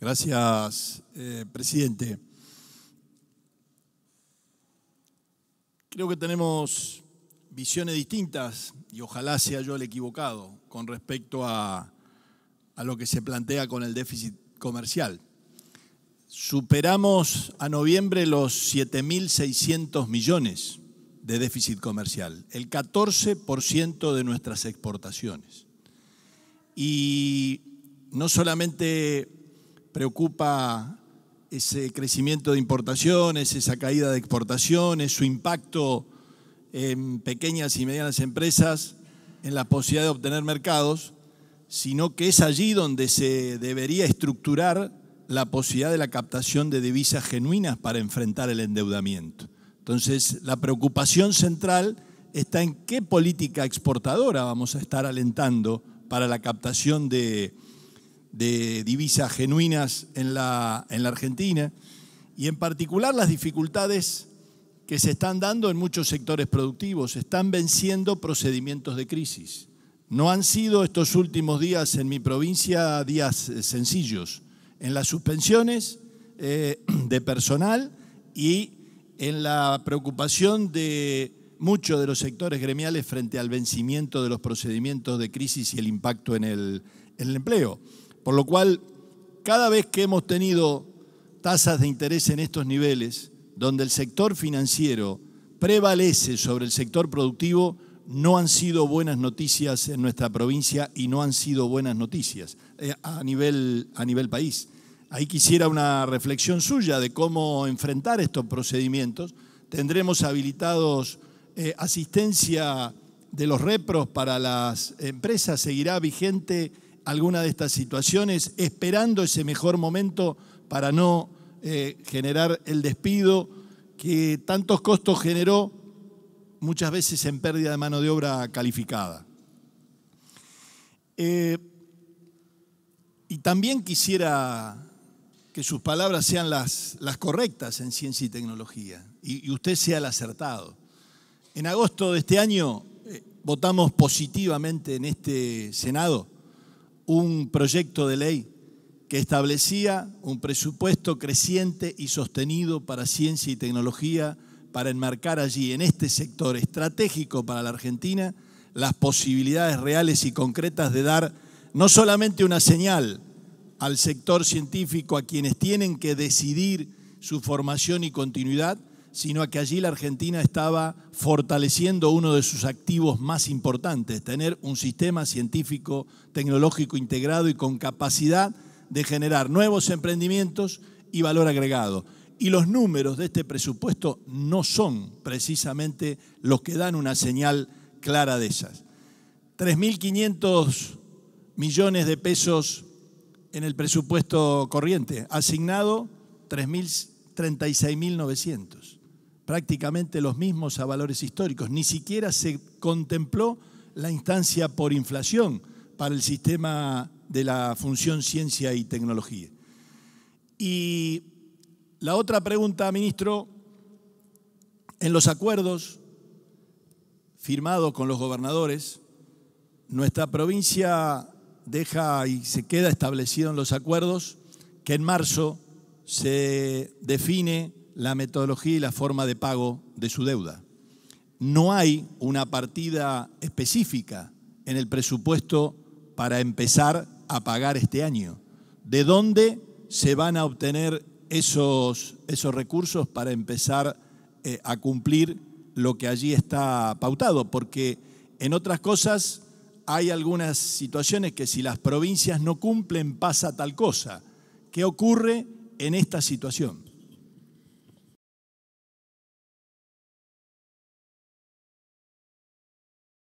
Gracias, eh, presidente. Creo que tenemos visiones distintas y ojalá sea yo el equivocado con respecto a, a lo que se plantea con el déficit comercial. Superamos a noviembre los 7.600 millones de déficit comercial, el 14% de nuestras exportaciones. Y no solamente preocupa ese crecimiento de importaciones, esa caída de exportaciones, su impacto en pequeñas y medianas empresas, en la posibilidad de obtener mercados, sino que es allí donde se debería estructurar la posibilidad de la captación de divisas genuinas para enfrentar el endeudamiento. Entonces, la preocupación central está en qué política exportadora vamos a estar alentando para la captación de de divisas genuinas en la, Argentina y en particular las dificultades que se están dando en muchos sectores productivos. Están venciendo procedimientos de crisis. No han sido estos últimos días en mi provincia días eh, sencillos. En las suspensiones eh, de personal y en la preocupación de muchos de los sectores gremiales frente al vencimiento de los procedimientos de crisis y el impacto en en el empleo. Por lo cual, cada vez que hemos tenido tasas de interés en estos niveles, donde el sector financiero prevalece sobre el sector productivo, no han sido buenas noticias en nuestra provincia y no han sido buenas noticias eh, a, nivel, a nivel país. Ahí quisiera una reflexión suya de cómo enfrentar estos procedimientos. Tendremos habilitados eh, asistencia de los repros para las empresas, seguirá vigente alguna de estas situaciones, esperando ese mejor momento para no eh, generar el despido que tantos costos generó muchas veces en pérdida de mano de obra calificada. Eh, y también quisiera que sus palabras sean las, correctas en ciencia y tecnología y, usted sea el acertado. En agosto de este año eh, votamos positivamente en este Senado un proyecto de ley que establecía un presupuesto creciente y sostenido para ciencia y tecnología para enmarcar allí, en este sector estratégico para la Argentina, las posibilidades reales y concretas de dar no solamente una señal al sector científico, a quienes tienen que decidir su formación y continuidad, sino que allí la Argentina estaba fortaleciendo uno de sus activos más importantes, tener un sistema científico, tecnológico integrado y con capacidad de generar nuevos emprendimientos y valor agregado. Y los números de este presupuesto no son precisamente los que dan una señal clara de esas. 3.500 millones de pesos en el presupuesto corriente, asignado 3.036.900 prácticamente los mismos a valores históricos. Ni siquiera se contempló la instancia por inflación para el sistema de la función ciencia y tecnología. Y la otra pregunta, ministro, en los acuerdos firmados con los gobernadores, nuestra provincia deja y se queda establecido en los acuerdos que en marzo se define la metodología y la forma de pago de su deuda. No hay una partida específica en el presupuesto para empezar a pagar este año. ¿De dónde se van a obtener esos, esos recursos para empezar eh, a cumplir lo que allí está pautado? Porque en otras cosas hay algunas situaciones que si las provincias no cumplen pasa tal cosa. ¿Qué ocurre en esta situación?